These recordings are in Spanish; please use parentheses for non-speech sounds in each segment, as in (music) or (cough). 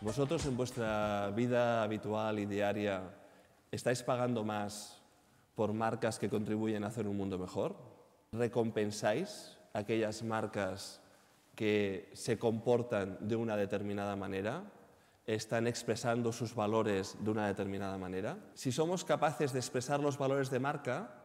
¿Vosotros en vuestra vida habitual y diaria estáis pagando más por marcas que contribuyen a hacer un mundo mejor? ¿Recompensáis aquellas marcas que se comportan de una determinada manera, están expresando sus valores de una determinada manera. Si somos capaces de expresar los valores de marca,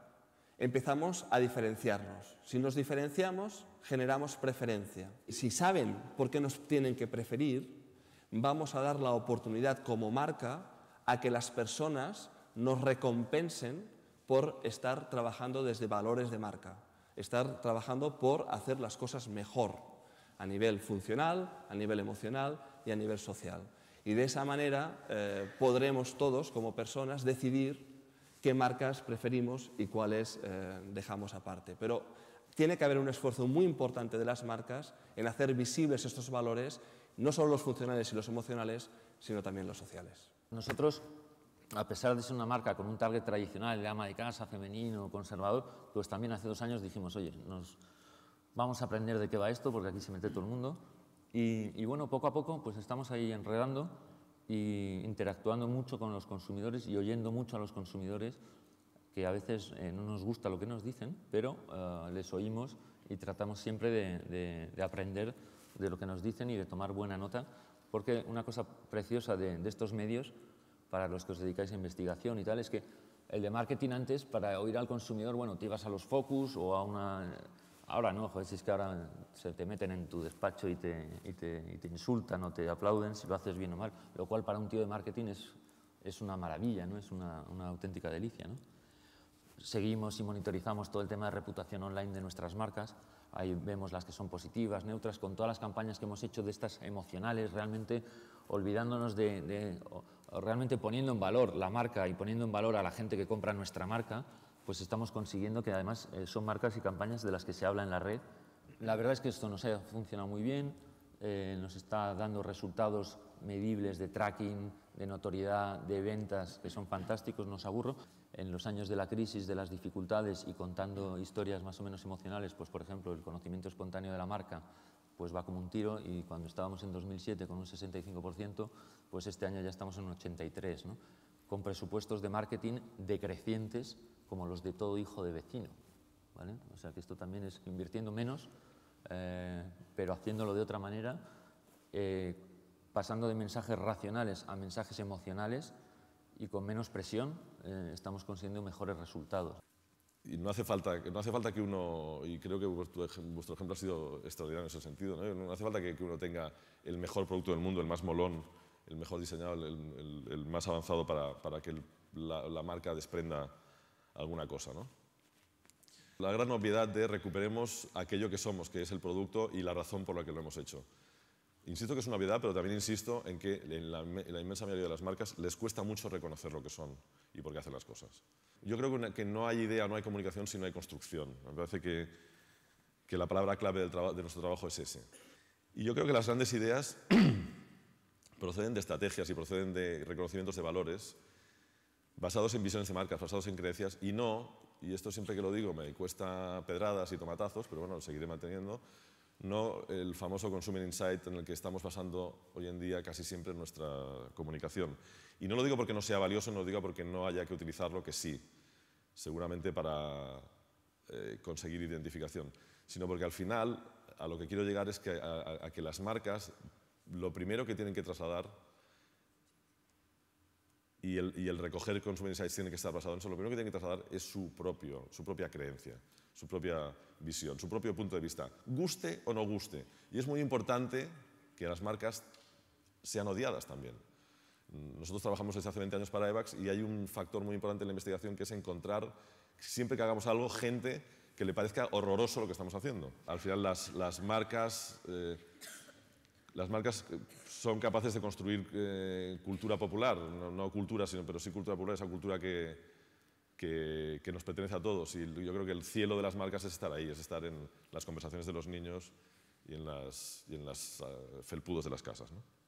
empezamos a diferenciarnos. Si nos diferenciamos, generamos preferencia. Si saben por qué nos tienen que preferir, vamos a dar la oportunidad como marca a que las personas nos recompensen por estar trabajando desde valores de marca, estar trabajando por hacer las cosas mejor, a nivel funcional, a nivel emocional y a nivel social. Y de esa manera eh, podremos todos, como personas, decidir qué marcas preferimos y cuáles eh, dejamos aparte. Pero tiene que haber un esfuerzo muy importante de las marcas en hacer visibles estos valores, no solo los funcionales y los emocionales, sino también los sociales. Nosotros, a pesar de ser una marca con un target tradicional de ama de casa, femenino, conservador, pues también hace dos años dijimos, oye, nos, vamos a aprender de qué va esto, porque aquí se mete todo el mundo. Y, bueno, poco a poco pues estamos ahí enredando y interactuando mucho con los consumidores y oyendo mucho a los consumidores, que a veces eh, no nos gusta lo que nos dicen, pero eh, les oímos y tratamos siempre de, aprender de lo que nos dicen y de tomar buena nota, porque una cosa preciosa de, de estos medios, para los que os dedicáis a investigación y tal, es que el de marketing antes, para oír al consumidor, bueno, te ibas a los focus o a una Ahora no, joder, es que ahora se te meten en tu despacho y te, insultan o te aplauden si lo haces bien o mal, lo cual para un tío de marketing es, una maravilla, ¿no? es una, auténtica delicia. Seguimos y monitorizamos todo el tema de reputación online de nuestras marcas, ahí vemos las que son positivas, neutras, con todas las campañas que hemos hecho de estas emocionales, realmente olvidándonos de realmente poniendo en valor la marca y poniendo en valor a la gente que compra nuestra marca, pues estamos consiguiendo que además eh, son marcas y campañas de las que se habla en la red. La verdad es que esto nos ha funcionado muy bien, eh, nos está dando resultados medibles de tracking, de notoriedad, de ventas, que son fantásticos, no os aburro. En los años de la crisis, de las dificultades y contando historias más o menos emocionales, pues por ejemplo el conocimiento espontáneo de la marca, pues va como un tiro y cuando estábamos en 2007 con un 65%, pues este año ya estamos en un 83% con presupuestos de marketing decrecientes como los de todo hijo de vecino. ¿vale? O sea que esto también es invirtiendo menos, eh, pero haciéndolo de otra manera, eh, pasando de mensajes racionales a mensajes emocionales y con menos presión eh, estamos consiguiendo mejores resultados. Y no hace, falta, no hace falta que uno, y creo que vuestro, ejemplo ha sido extraordinario en ese sentido, ¿no? hace falta que uno tenga el mejor producto del mundo, el más molón, el mejor diseñado, el, más avanzado para, para que la, marca desprenda alguna cosa. ¿no? La gran obviedad de recuperemos aquello que somos, que es el producto y la razón por la que lo hemos hecho. Insisto que es una obviedad, pero también insisto en que en la, inmensa mayoría de las marcas les cuesta mucho reconocer lo que son y por qué hacen las cosas. Yo creo que, no hay idea, no hay comunicación si no hay construcción. Me parece que, que la palabra clave de nuestro trabajo es ese. Y yo creo que las grandes ideas (clears throat) proceden de estrategias y proceden de reconocimientos de valores basados en visiones de marcas, basados en creencias y no, y esto siempre que lo digo me cuesta pedradas y tomatazos, pero bueno, lo seguiré manteniendo, no el famoso Consumer Insight en el que estamos basando hoy en día casi siempre nuestra comunicación. Y no lo digo porque no sea valioso, no lo digo porque no haya que utilizarlo, que sí, seguramente para eh, conseguir identificación, sino porque al final a lo que quiero llegar es a que las marcas lo primero que tienen que trasladar y el, recoger consumer insights tiene que estar basado en eso, lo primero que tienen que trasladar es su, propio, su propia creencia, su propia visión, su propio punto de vista, guste o no guste. Y es muy importante que las marcas sean odiadas también. Nosotros trabajamos desde hace 20 años para EVAX y hay un factor muy importante en la investigación que es encontrar, siempre que hagamos algo, gente que le parezca horroroso lo que estamos haciendo. Al final las, marcas... Eh, las marcas eh, son capaces de construir eh, cultura popular, no, cultura, sino, pero sí cultura popular, esa cultura que, nos pertenece a todos. Y yo creo que el cielo de las marcas es estar ahí, es estar en las conversaciones de los niños y en las, y eh, felpudos de las casas. ¿no?